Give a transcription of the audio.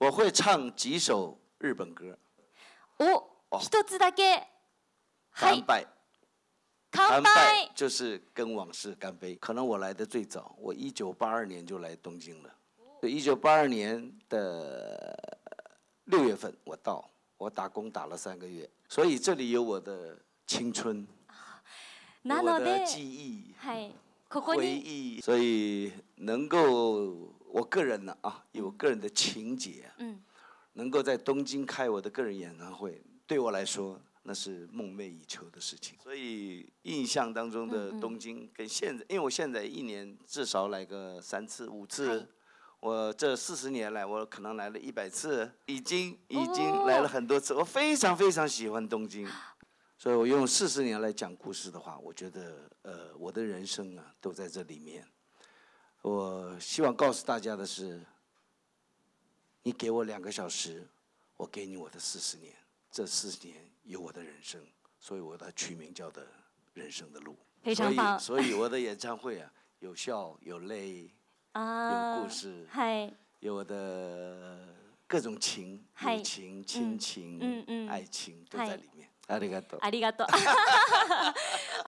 我会唱几首日本歌儿。一つだけ。干杯，干杯，就是跟往事干杯。可能我来的最早，我一九八二年就来东京了。一九八二年的六月份我到，我打工打了三个月，所以这里有我的青春，我的记忆，回忆，所以能够。我个人呢啊，以我个人的情节，嗯，能够在东京开我的个人演唱会，对我来说那是梦寐以求的事情。所以印象当中的东京跟现在，因为我现在一年至少来个三次、五次，我这四十年来我可能来了一百次，已经已经来了很多次。我非常非常喜欢东京，所以我用四十年来讲故事的话，我觉得呃，我的人生啊都在这里面。我希望告诉大家的是，你给我两个小时，我给你我的四十年。这四年有我的人生，所以我它取名叫的《人生的路》。非常棒。所以我的演唱会啊，有笑有泪，啊，有故事，有我的各种情，友情、亲情、爱情都在里面。阿里嘎多！阿里嘎多！